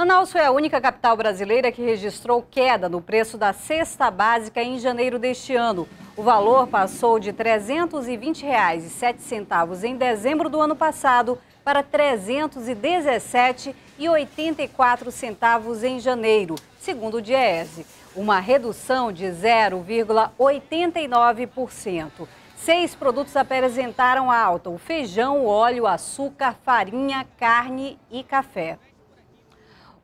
Manaus foi a única capital brasileira que registrou queda no preço da cesta básica em janeiro deste ano. O valor passou de R$ 320,07 em dezembro do ano passado para R$ 317,84 em janeiro, segundo o Diese. uma redução de 0,89%. Seis produtos apresentaram alta: o feijão, o óleo, açúcar, farinha, carne e café.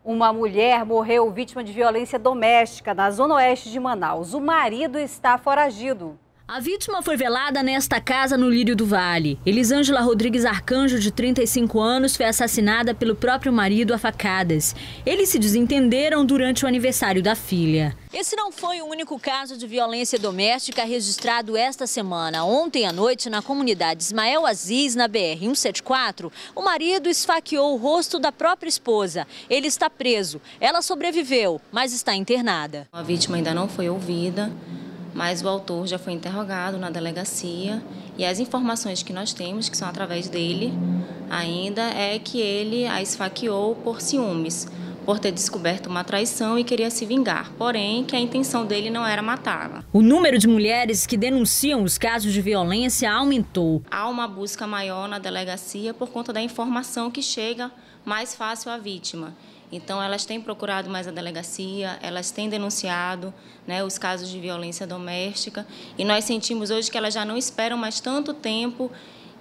Uma mulher morreu vítima de violência doméstica na zona oeste de Manaus. O marido está foragido. A vítima foi velada nesta casa no Lírio do Vale. Elisângela Rodrigues Arcanjo, de 35 anos, foi assassinada pelo próprio marido a facadas. Eles se desentenderam durante o aniversário da filha. Esse não foi o único caso de violência doméstica registrado esta semana. Ontem à noite, na comunidade Ismael Aziz, na BR-174, o marido esfaqueou o rosto da própria esposa. Ele está preso. Ela sobreviveu, mas está internada. A vítima ainda não foi ouvida mas o autor já foi interrogado na delegacia e as informações que nós temos, que são através dele, ainda é que ele a esfaqueou por ciúmes, por ter descoberto uma traição e queria se vingar, porém que a intenção dele não era matá-la. O número de mulheres que denunciam os casos de violência aumentou. Há uma busca maior na delegacia por conta da informação que chega mais fácil a vítima. Então, elas têm procurado mais a delegacia, elas têm denunciado né, os casos de violência doméstica e nós sentimos hoje que elas já não esperam mais tanto tempo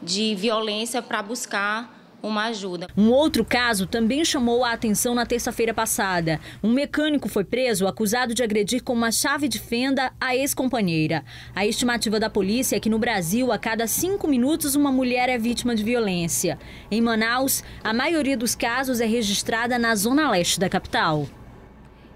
de violência para buscar uma ajuda. Um outro caso também chamou a atenção na terça-feira passada. Um mecânico foi preso acusado de agredir com uma chave de fenda a ex-companheira. A estimativa da polícia é que no Brasil, a cada cinco minutos, uma mulher é vítima de violência. Em Manaus, a maioria dos casos é registrada na zona leste da capital.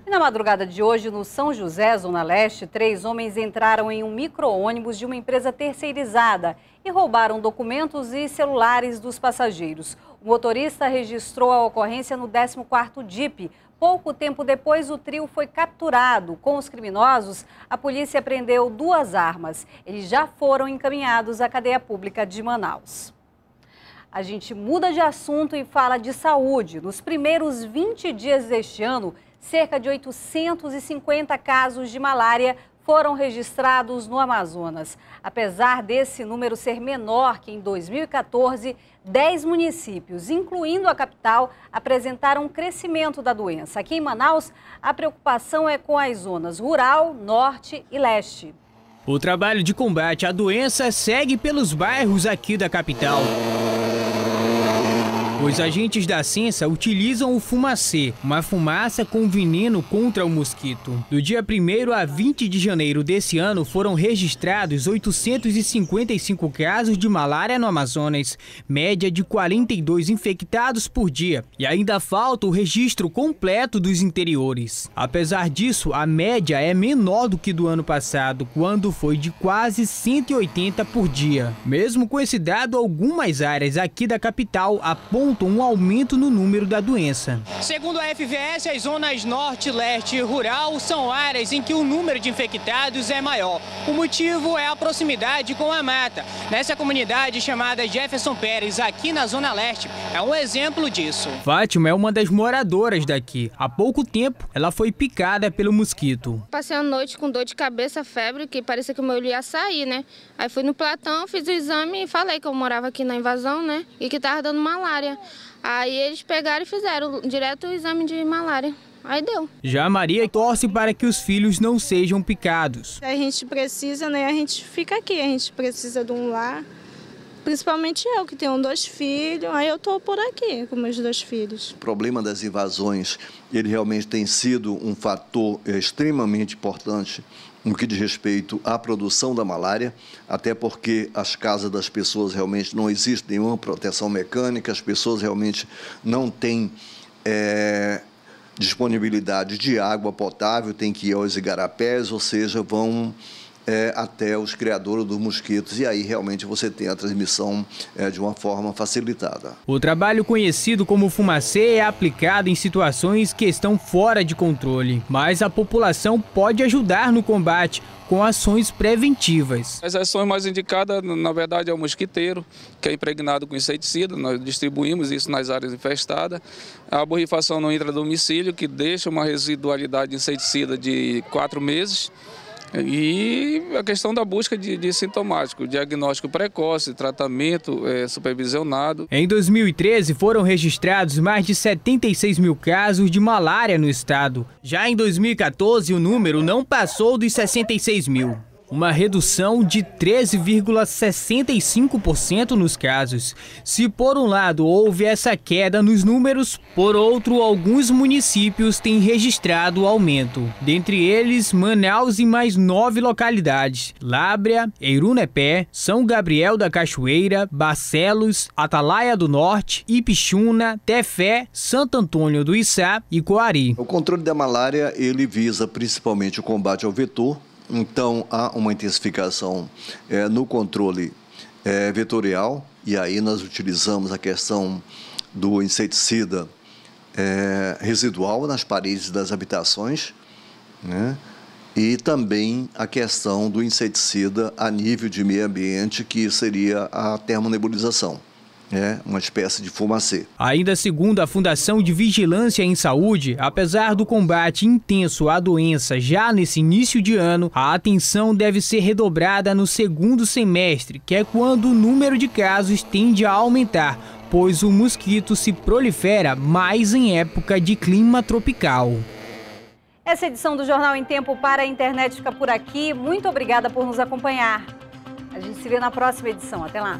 Na madrugada de hoje, no São José, Zona Leste, três homens entraram em um micro-ônibus de uma empresa terceirizada e roubaram documentos e celulares dos passageiros. O motorista registrou a ocorrência no 14º DIP. Pouco tempo depois, o trio foi capturado. Com os criminosos, a polícia prendeu duas armas. Eles já foram encaminhados à cadeia pública de Manaus. A gente muda de assunto e fala de saúde. Nos primeiros 20 dias deste ano, cerca de 850 casos de malária foram registrados no Amazonas. Apesar desse número ser menor que em 2014, 10 municípios, incluindo a capital, apresentaram um crescimento da doença. Aqui em Manaus, a preocupação é com as zonas rural, norte e leste. O trabalho de combate à doença segue pelos bairros aqui da capital. Os agentes da Censa utilizam o fumacê, uma fumaça com veneno contra o mosquito. Do dia 1 a 20 de janeiro desse ano foram registrados 855 casos de malária no Amazonas, média de 42 infectados por dia, e ainda falta o registro completo dos interiores. Apesar disso, a média é menor do que do ano passado, quando foi de quase 180 por dia. Mesmo com esse dado, algumas áreas aqui da capital apontam um aumento no número da doença. Segundo a FVS, as zonas norte, leste e rural são áreas em que o número de infectados é maior. O motivo é a proximidade com a mata. Nessa comunidade chamada Jefferson Pérez, aqui na zona leste, é um exemplo disso. Fátima é uma das moradoras daqui. Há pouco tempo, ela foi picada pelo mosquito. Passei a noite com dor de cabeça, febre, que parecia que o meu olho ia sair, né? Aí fui no Platão, fiz o exame e falei que eu morava aqui na invasão, né? E que estava dando malária. Aí eles pegaram e fizeram direto o exame de malária. Aí deu. Já Maria torce para que os filhos não sejam picados. A gente precisa, né? A gente fica aqui, a gente precisa de um lar. Principalmente eu, que tenho dois filhos, aí eu estou por aqui com meus dois filhos. O problema das invasões, ele realmente tem sido um fator eh, extremamente importante no que diz respeito à produção da malária, até porque as casas das pessoas realmente não existem nenhuma proteção mecânica, as pessoas realmente não têm é, disponibilidade de água potável, têm que ir aos igarapés, ou seja, vão é, até os criadores dos mosquitos. E aí realmente você tem a transmissão é, de uma forma facilitada. O trabalho conhecido como fumacê é aplicado em situações que estão fora de controle, mas a população pode ajudar no combate com ações preventivas. As ações mais indicadas, na verdade, é o mosquiteiro, que é impregnado com inseticida, nós distribuímos isso nas áreas infestadas. A borrifação no intradomicílio, que deixa uma residualidade de inseticida de quatro meses. E a questão da busca de, de sintomático, diagnóstico precoce, tratamento é, supervisionado. Em 2013, foram registrados mais de 76 mil casos de malária no estado. Já em 2014, o número não passou dos 66 mil uma redução de 13,65% nos casos. Se por um lado houve essa queda nos números, por outro, alguns municípios têm registrado aumento, dentre eles Manaus e mais nove localidades: Lábrea, Eirunepé, São Gabriel da Cachoeira, Barcelos, Atalaia do Norte, Ipixuna, Tefé, Santo Antônio do Içá e Coari. O controle da malária ele visa principalmente o combate ao vetor então, há uma intensificação é, no controle é, vetorial, e aí nós utilizamos a questão do inseticida é, residual nas paredes das habitações, né? e também a questão do inseticida a nível de meio ambiente, que seria a termonebulização. É uma espécie de fumacê. Ainda segundo a Fundação de Vigilância em Saúde, apesar do combate intenso à doença já nesse início de ano, a atenção deve ser redobrada no segundo semestre, que é quando o número de casos tende a aumentar, pois o mosquito se prolifera mais em época de clima tropical. Essa edição do Jornal em Tempo para a internet fica por aqui. Muito obrigada por nos acompanhar. A gente se vê na próxima edição. Até lá.